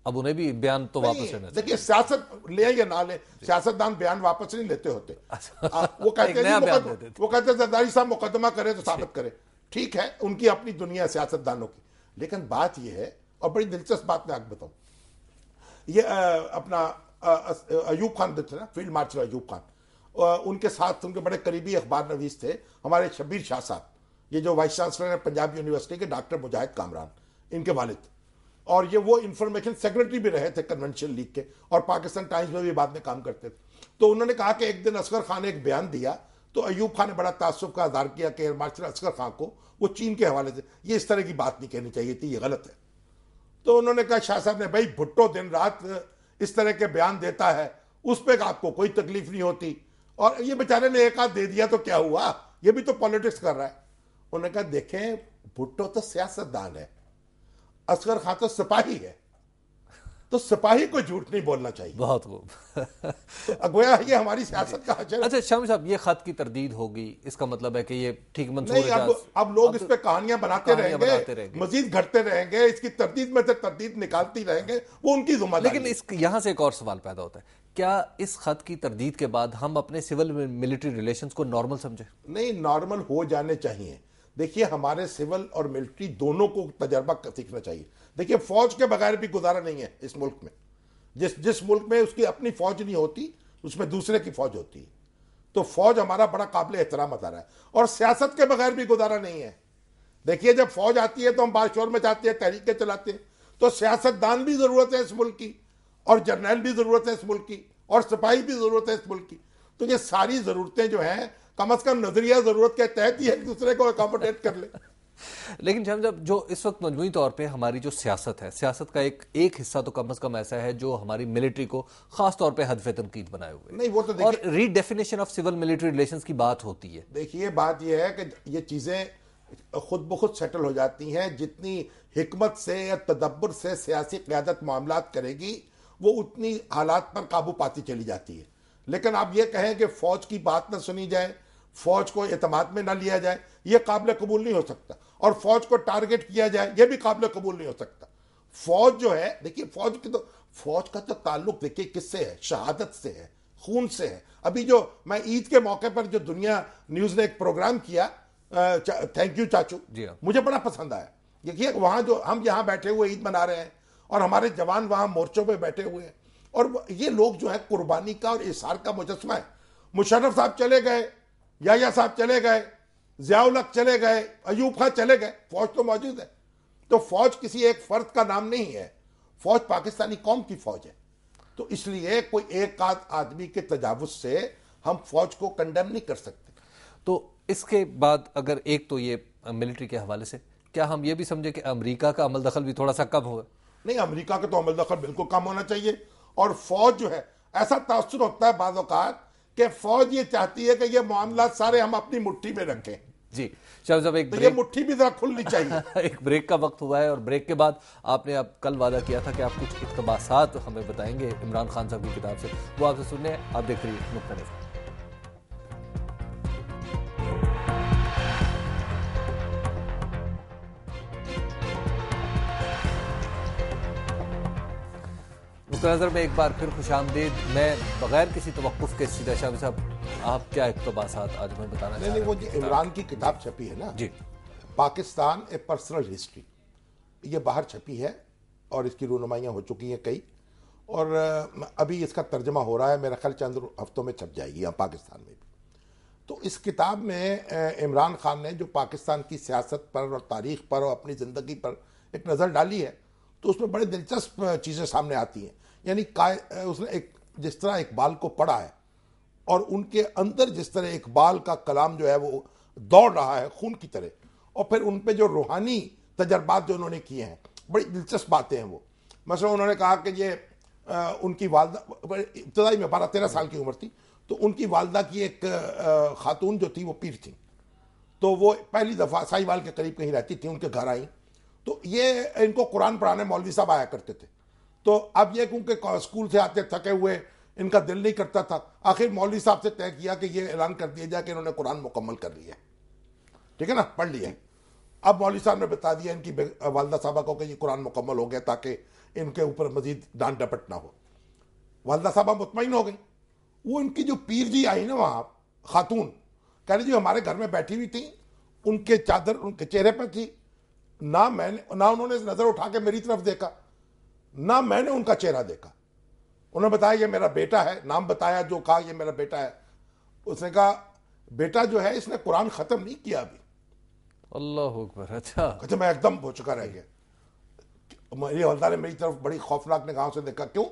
अब उन्हें भी बयान तो वापस लेना देखिए सियासत ले या ना ले सियासतदान बयान वापस नहीं लेते होते अच्छा। वो कहते हैं वो कहते हैं जरदारी साहब मुकदमा करे तो साबित करे ठीक है उनकी अपनी दुनिया सियासतदानों की लेकिन बात यह है और बड़ी दिलचस्प बात मैं आपको बताऊं ये अपना अयूब खान थे ना फील्ड मार्शल अयूब खान उनके साथ उनके बड़े करीबी अखबार नवीस थे हमारे शबीर शाह साहब ये जो वाइस चांसलर है पंजाब यूनिवर्सिटी के डॉक्टर मुजाहिद कामरान इनके वालिद और ये वो इंफॉर्मेशन सेक्रेटरी भी रहे थे कन्वेंशन लीग के और पाकिस्तान टाइम्स में भी बाद में काम करते थे तो उन्होंने कहा कि एक दिन असगर खान ने एक बयान दिया तो अयूब खान ने बड़ा तासुब का आधार किया कि मार्शल असगर खान को वो चीन के हवाले से ये इस तरह की बात नहीं कहनी चाहिए थी ये गलत है तो उन्होंने कहा शाह साहब ने भाई भुट्टो दिन रात इस तरह के बयान देता है उस पर आपको कोई तकलीफ नहीं होती और ये बेचारे ने एक हाथ दे दिया तो क्या हुआ ये भी तो पॉलिटिक्स कर रहा है उन्होंने कहा देखें भुट्टो तो सियासतदान है असगर खां तो सिपाही है तो सिपाही को झूठ नहीं बोलना चाहिए बहुत खूब तो अगोया ये हमारी सियासत का हजर अच्छा शाम साहब ये खत की तरदीद होगी इसका मतलब है कि ये ठीक मंजूर नहीं अब अब लोग अब इस पे कहानियां बनाते रहेंगे, बनाते रहेंगे। मजीद घटते रहेंगे इसकी तरदीद में से तरदीद निकालती रहेंगे वो उनकी जुम्मेदारी लेकिन इस यहां से एक और सवाल पैदा होता है क्या इस खत की तरदीद के बाद हम अपने सिविल मिलिट्री रिलेशन को नॉर्मल समझे नहीं नॉर्मल हो जाने चाहिए देखिए हमारे सिविल और मिलिट्री दोनों को तजर्बा सीखना चाहिए देखिए फौज के बगैर भी गुजारा नहीं है इस मुल्क में जिस जिस मुल्क में उसकी अपनी फौज नहीं होती उसमें दूसरे की फौज होती है तो फौज हमारा बड़ा काबिल एहतराम रहा है और सियासत के बगैर भी गुजारा नहीं है देखिए जब फौज आती है तो हम बादशोर में जाते हैं तहरीके चलाते हैं तो सियासतदान भी ज़रूरत है इस मुल्क की और जर्नल भी ज़रूरत है इस मुल्क की और सिपाही भी ज़रूरत है इस मुल्क की तो ये सारी ज़रूरतें जो हैं कम अज कम नजरिया जरूरत के तहत ही एक दूसरे को अकोमोडेट कर ले लेकिन जब जब जो इस वक्त मजमू तौर पे हमारी जो सियासत है सियासत का एक एक हिस्सा तो कम अज कम ऐसा है जो हमारी मिलिट्री को खास तौर पे हदफ तनकीद बनाए हुए नहीं वो तो और redefinition of civil military relation की बात होती है देखिए बात यह है कि ये चीज़ें खुद ब खुद सेटल हो जाती हैं जितनी हमत से या तदब्बर से सियासी क्यादत मामला करेगी वो उतनी हालात पर काबू पाती चली जाती है लेकिन आप ये कहें कि फौज की बात ना सुनी जाए फौज को अतमाद में ना लिया जाए ये काबिल कबूल नहीं हो सकता और फौज को टारगेट किया जाए यह भी काबिल कबूल नहीं हो सकता फौज जो है देखिए फौज की तो फौज का तो ताल्लुक देखिए किससे है शहादत से है खून से है अभी जो मैं ईद के मौके पर जो दुनिया न्यूज ने एक प्रोग्राम किया थैंक यू चाचू जी हाँ। मुझे बड़ा पसंद आया देखिए वहां जो हम यहाँ बैठे हुए ईद मना रहे हैं और हमारे जवान वहां मोर्चों पे बैठे हुए हैं और ये लोग जो है कुर्बानी का और इशार का मुजस्मा है मुशर्रफ साहब चले गए या साहब चले गए जियाउलक चले गए अयूब खां चले गए फौज तो मौजूद है तो फौज किसी एक फर्द का नाम नहीं है फौज पाकिस्तानी कौम की फौज है तो इसलिए कोई एक आध आदमी के तजावुज से हम फौज को कंडेम नहीं कर सकते तो इसके बाद अगर एक तो ये मिलिट्री के हवाले से क्या हम ये भी समझे कि अमेरिका का अमल दखल भी थोड़ा सा कम होगा नहीं अमेरिका का तो अमल दखल बिल्कुल कम होना चाहिए और फौज जो है ऐसा तासर होता है बाज़ात कि फौज ये चाहती है कि ये मामला सारे हम अपनी मुट्ठी में रखें जी चलो जब एक तो ब्रेक... ये मुट्ठी भी जरा खुलनी चाहिए एक ब्रेक का वक्त हुआ है और ब्रेक के बाद आपने आप कल वादा किया था कि आप कुछ इकतबासात हमें बताएंगे इमरान खान साहब की किताब से वो आपसे सुनने आप देख रही है नुक़ नज़र में एक बार फिर खुश आमदीद मैं बगैर किसी तवक़ के सीधा शाह साहब आप क्या इकतबास आज मैं बताना नहीं, नहीं वो जी इमरान की किताब छपी है ना जी पाकिस्तान ए पर्सनल हिस्ट्री ये बाहर छपी है और इसकी रूनमाइयाँ हो चुकी हैं कई और अभी इसका तर्जमा हो रहा है मेरा ख्याल चंद हफ्तों में छप जाएगी यहाँ पाकिस्तान में भी तो इस किताब में इमरान खान ने जो पाकिस्तान की सियासत पर और तारीख पर और अपनी ज़िंदगी पर एक नज़र डाली है तो उसमें बड़े दिलचस्प चीज़ें सामने आती हैं यानी काय उसने एक जिस तरह इकबाल को पढ़ा है और उनके अंदर जिस तरह इकबाल का कलाम जो है वो दौड़ रहा है खून की तरह और फिर उन पर जो रूहानी तजर्बात जो उन्होंने किए हैं बड़ी दिलचस्प बातें हैं वो मसल उन्होंने कहा कि ये आ, उनकी वालदा इब्तदाई में बारह तेरह साल की उम्र थी तो उनकी वालदा की एक खातून जो थी वो पीर थी तो वो पहली दफ़ा साहिवाल के करीब कहीं रहती थी उनके घर आई तो ये इनको कुरान पढ़ाने मौलवी साहब आया करते थे तो अब यह क्योंकि स्कूल से आते थके हुए इनका दिल नहीं करता था आखिर मौलवी साहब से तय किया कि ये ऐलान कर दिया जाए कि इन्होंने कुरान मुकम्मल कर लिया ठीक है ना पढ़ लिया अब मौलवी साहब ने बता दिया इनकी वालदा साहबा को कि ये कुरान मुकम्मल हो गया ताकि इनके ऊपर मजीद डांट डपट ना हो वालदा साहबा मुतमिन हो गई वो इनकी जो पीर जी आई ना वहाँ खातून कह रही जी हमारे घर में बैठी हुई थी उनके चादर उनके चेहरे पर थी ना मैंने ना उन्होंने नज़र उठा के मेरी तरफ देखा ना मैंने उनका चेहरा देखा उन्होंने बताया ये मेरा बेटा है नाम बताया जो कहा ये मेरा बेटा है उसने कहा बेटा जो है इसने कुरान ख़त्म नहीं किया अभी अल्लाह अच्छा अच्छा मैं एकदम हो चुका रह गया मेरी हल्दा ने मेरी तरफ बड़ी खौफनाक निगाहों से देखा क्यों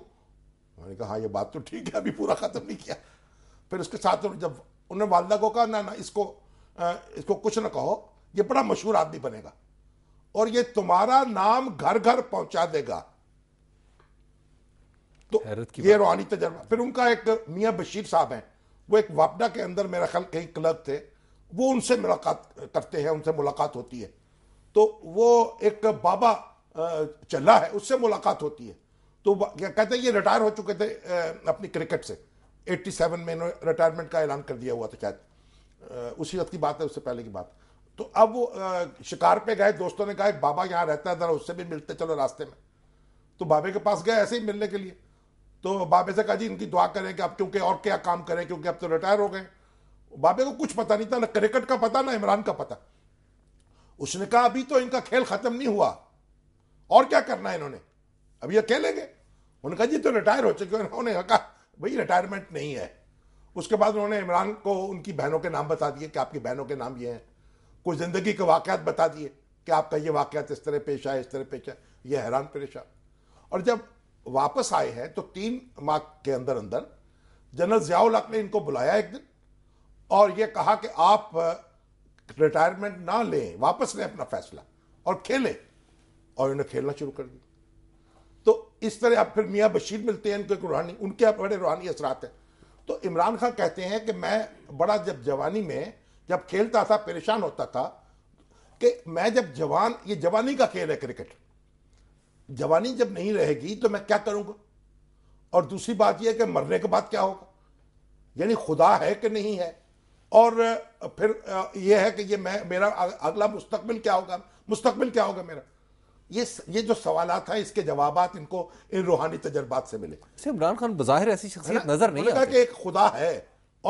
मैंने कहा हाँ ये बात तो ठीक है अभी पूरा ख़त्म नहीं किया फिर उसके साथ जब उन्होंने वालदा को कहा ना ना इसको इसको कुछ ना कहो ये बड़ा मशहूर आदमी बनेगा और ये तुम्हारा नाम घर घर पहुंचा देगा तो ये रूहानी तजर्बा फिर उनका एक मियाँ बशीर साहब हैं वो एक वापडा के अंदर मेरा ख्याल कहीं क्लब थे वो उनसे मुलाकात करते हैं उनसे मुलाकात होती है तो वो एक बाबा चला है उससे मुलाकात होती है तो कहते हैं ये रिटायर हो चुके थे अपनी क्रिकेट से 87 में इन्होंने रिटायरमेंट का ऐलान कर दिया हुआ था शायद उसी वक्त की बात है उससे पहले की बात तो अब वो शिकार पे गए दोस्तों ने कहा एक बाबा यहाँ रहता है ज़रा उससे भी मिलते चलो रास्ते में तो बाबे के पास गए ऐसे ही मिलने के लिए तो बाबे से कहा जी इनकी दुआ करें कि अब क्योंकि और क्या काम करें क्योंकि अब तो रिटायर हो गए बाबे को कुछ पता नहीं था ना क्रिकेट का पता ना इमरान का पता उसने कहा अभी तो इनका खेल खत्म नहीं हुआ और क्या करना है इन्होंने अब ये खेलेंगे उन्होंने कहा जी तो रिटायर हो चुके उन्होंने कहा भाई रिटायरमेंट नहीं है उसके बाद उन्होंने इमरान को उनकी बहनों के नाम बता दिए कि आपकी बहनों के नाम ये हैं कुछ ज़िंदगी के वाक़ात बता दिए कि आपका ये वाक़ात इस तरह पेश आए इस तरह पेश आए ये हैरान परेशान और जब वापस आए हैं तो तीन माह के अंदर अंदर जनरल जियाउल हक ने इनको बुलाया एक दिन और ये कहा कि आप रिटायरमेंट ना लें वापस लें अपना फैसला और खेलें और इन्हें खेलना शुरू कर दिया तो इस तरह आप फिर मियाँ बशीर मिलते हैं इनके रूहानी उनके आप बड़े रूहानी असरात हैं तो इमरान खान कहते हैं कि मैं बड़ा जब जवानी में जब खेलता था परेशान होता था कि मैं जब जवान ये जवानी का खेल है क्रिकेट जवानी जब नहीं रहेगी तो मैं क्या करूंगा और दूसरी बात यह कि मरने के बाद क्या होगा यानी खुदा है कि नहीं है और फिर यह है कि ये मैं मेरा अगला मुस्तकबिल क्या होगा मुस्तकबिल क्या होगा मेरा ये ये जो सवाल था इसके जवाब इनको इन रूहानी तजर्बात से मिले इमरान खान बाहिर ऐसी शख्सियत नजर नहीं लगा कि एक खुदा है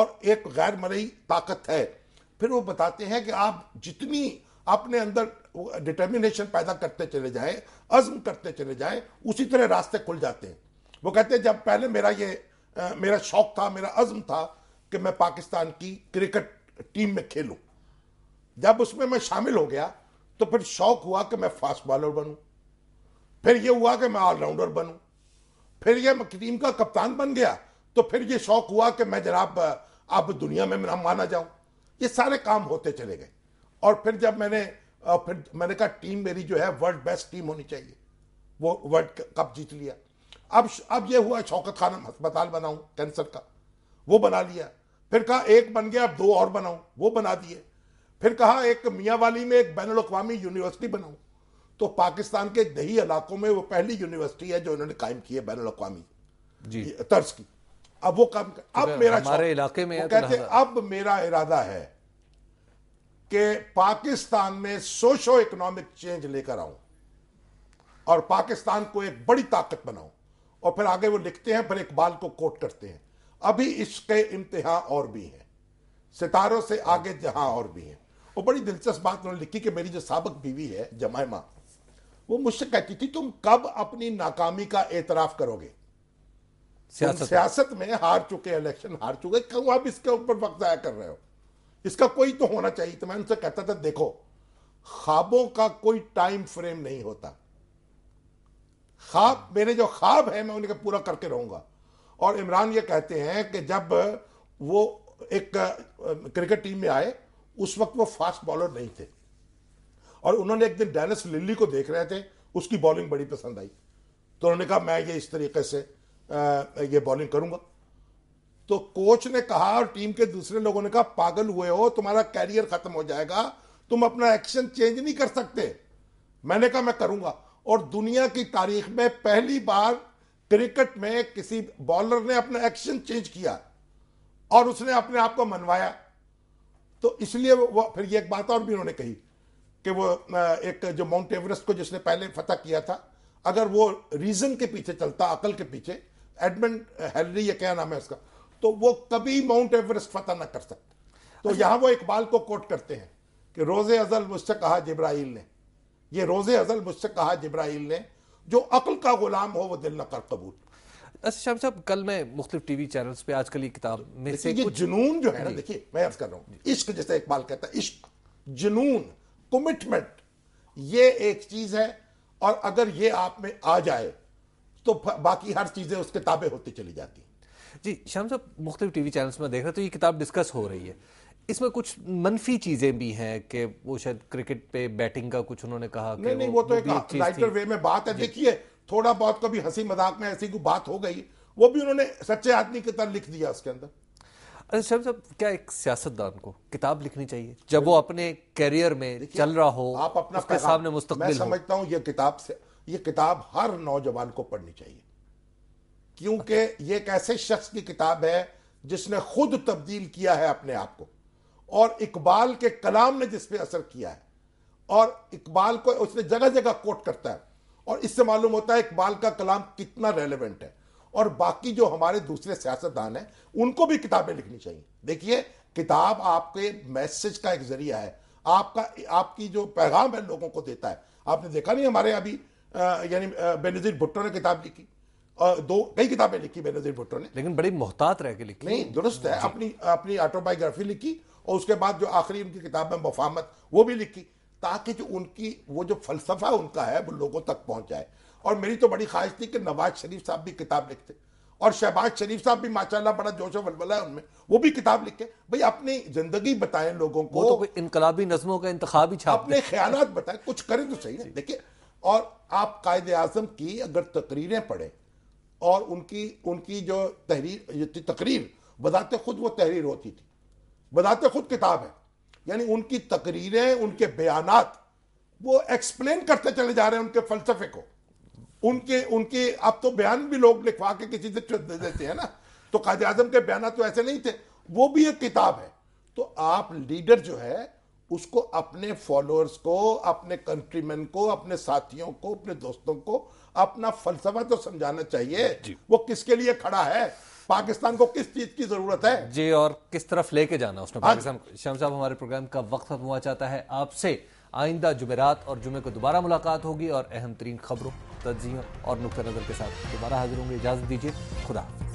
और एक गैर मरई ताकत है फिर वो बताते हैं कि आप जितनी अपने अंदर डिटर्मिनेशन पैदा करते चले जाएं अज़म करते चले जाएं उसी तरह रास्ते खुल जाते हैं वो कहते हैं जब पहले मेरा ये आ, मेरा शौक था मेरा अज़म था कि मैं पाकिस्तान की क्रिकेट टीम में खेलूं जब उसमें मैं शामिल हो गया तो फिर शौक हुआ कि मैं फास्ट बॉलर बनूं फिर ये हुआ कि मैं ऑलराउंडर बनूं फिर ये टीम का कप्तान बन गया तो फिर ये शौक हुआ कि मैं जनाब अब दुनिया में माना जाऊं ये सारे काम होते चले गए और फिर जब मैंने और फिर मैंने कहा टीम मेरी जो है वर्ल्ड बेस्ट टीम होनी चाहिए वो वर्ल्ड कप जीत लिया अब अब ये हुआ शौकत खान अस्पताल बनाऊं कैंसर का वो बना लिया फिर कहा एक बन गया अब दो और बनाऊं वो बना दिए फिर कहा एक मियाँ वाली में एक बैन अवी यूनिवर्सिटी बनाऊं तो पाकिस्तान के दही इलाकों में वो पहली यूनिवर्सिटी है जो उन्होंने कायम की है बैन अवी तर्ज की अब वो काम अब तो मेरा हमारे इलाके में तो कहते अब मेरा इरादा है कि पाकिस्तान में सोशो इकोनॉमिक चेंज लेकर आऊं और पाकिस्तान को एक बड़ी ताकत बनाऊं और फिर आगे वो लिखते हैं फिर इकबाल को कोट करते हैं अभी इसके इम्तहा और भी हैं सितारों से आगे जहां और भी हैं वो बड़ी दिलचस्प बात उन्होंने लिखी कि मेरी जो सबक बीवी है जमायमा वो मुझसे कहती थी तुम कब अपनी नाकामी का एतराफ करोगे सियासत, सियासत में हार चुके इलेक्शन हार चुके क्यों आप इसके ऊपर वक्त जाया कर रहे हो इसका कोई तो होना चाहिए तो मैं उनसे कहता था देखो ख्वाबों का कोई टाइम फ्रेम नहीं होता ख्वाब मेरे जो ख्वाब है मैं उन्हें पूरा करके रहूंगा और इमरान ये कहते हैं कि जब वो एक क्रिकेट टीम में आए उस वक्त वो फास्ट बॉलर नहीं थे और उन्होंने एक दिन डेनिस लिल्ली को देख रहे थे उसकी बॉलिंग बड़ी पसंद आई तो उन्होंने कहा मैं ये इस तरीके से ये बॉलिंग करूंगा तो कोच ने कहा और टीम के दूसरे लोगों ने कहा पागल हुए हो तुम्हारा कैरियर खत्म हो जाएगा तुम अपना एक्शन चेंज नहीं कर सकते मैंने कहा मैं करूंगा और दुनिया की तारीख में पहली बार क्रिकेट में किसी बॉलर ने अपना एक्शन चेंज किया और उसने अपने आप को मनवाया तो इसलिए वो फिर ये एक बात और भी उन्होंने कही कि वो एक जो माउंट एवरेस्ट को जिसने पहले फतह किया था अगर वो रीजन के पीछे चलता अकल के पीछे एडमंड हेलरी ये क्या नाम है उसका तो वो कभी माउंट एवरेस्ट फतेह ना कर सकते तो अच्छा। यहां वो इकबाल को कोट करते हैं कि रोजे अजल मुझसे कहा जब्राइल ने ये रोजे अजल मुझसे कहा जब्राइल ने जो अकल का गुलाम हो वो दिल न कर कबूल अच्छा शाम साहब कल मैं मुख्तलिफ टी वी पर पे आजकल ये किताब में से ये जुनून जो है ना देखिए मैं अर्ज कर रहा हूँ इश्क जैसे इकबाल कहता है इश्क जुनून कमिटमेंट ये एक चीज़ है और अगर ये आप में आ जाए तो बाकी हर चीज़ें उसके ताबे होती चली जाती जी शाम साहब मुख्तु टी वी चैनल्स में देख रहे तो ये किताब डिस्कस हो रही है इसमें कुछ मनफी चीजें भी हैं कि वो शायद क्रिकेट पे बैटिंग का कुछ उन्होंने कहा नहीं, नहीं वो, वो तो एक लाइटर वे में बात है देखिए थोड़ा बहुत कभी हंसी मजाक में ऐसी कोई बात हो गई वो भी उन्होंने सच्चे आदमी की तरह लिख दिया उसके अंदर अच्छा साहब साहब क्या एक सियासतदान को किताब लिखनी चाहिए जब वो अपने कैरियर में चल रहा हो आप अपना सामने मुस्तकबिल मैं समझता हूँ ये किताब से ये किताब हर नौजवान को पढ़नी चाहिए क्योंकि यह एक ऐसे शख्स की किताब है जिसने खुद तब्दील किया है अपने आप को और इकबाल के कलाम ने जिस असर किया है और इकबाल को उसने जगह जगह कोट करता है और इससे मालूम होता है इकबाल का कलाम कितना रेलिवेंट है और बाकी जो हमारे दूसरे सियासतदान हैं उनको भी किताबें लिखनी चाहिए देखिए किताब आपके मैसेज का एक जरिया है आपका आपकी जो पैगाम है लोगों को देता है आपने देखा नहीं हमारे अभी यानी बेनजीर भुट्टो ने किताब लिखी दो कई किताबें लिखी मैंने नजीर भुट्टो ने लेकिन बड़ी मोहतात रह के लिखी नहीं दुरुस्त है अपनी अपनी ऑटोबायोग्राफी लिखी और उसके बाद जो आखिरी उनकी किताब है मुफामत वो भी लिखी ताकि जो उनकी वो जो फलसफा उनका है वो लोगों तक पहुंच जाए और मेरी तो बड़ी ख्वाहिश थी कि नवाज शरीफ साहब भी किताब लिखते और शहबाज शरीफ साहब भी माशाल्लाह बड़ा जोश वलवला है उनमें वो भी किताब लिखे भाई अपनी जिंदगी बताएं लोगों को तो इनकलाबी नज्मों का इंतखा छाप अपने ख्याल बताएं कुछ करें तो सही है देखिए और आप कायदे आजम की अगर तकरीरें पढ़ें और उनकी उनकी जो तहरीर तकरीर बदाते खुद वो तहरीर होती थी बदाते खुद किताब है यानी उनकी तकरीरें उनके बयान वो एक्सप्लेन करते चले जा रहे हैं उनके फलसफे को उनके उनके अब तो बयान भी लोग लिखवा के किसी से दे देते हैं ना तो कायद आजम के बयान तो ऐसे नहीं थे वो भी एक किताब है तो आप लीडर जो है उसको अपने फॉलोअर्स को अपने कंट्रीमैन को अपने साथियों को अपने दोस्तों को अपना फलसफा तो समझाना चाहिए वो किसके लिए खड़ा है पाकिस्तान को किस चीज की जरूरत है जी और किस तरफ लेके जाना उसने हाँ। पाकिस्तान शाम साहब हमारे प्रोग्राम का वक्त खत्म हुआ चाहता है आपसे आइंदा जुमेरात और जुमे को दोबारा मुलाकात होगी और अहम तरीन खबरों तजियों और नुकत नज़र के साथ दोबारा हाजिर होंगे इजाजत दीजिए खुदा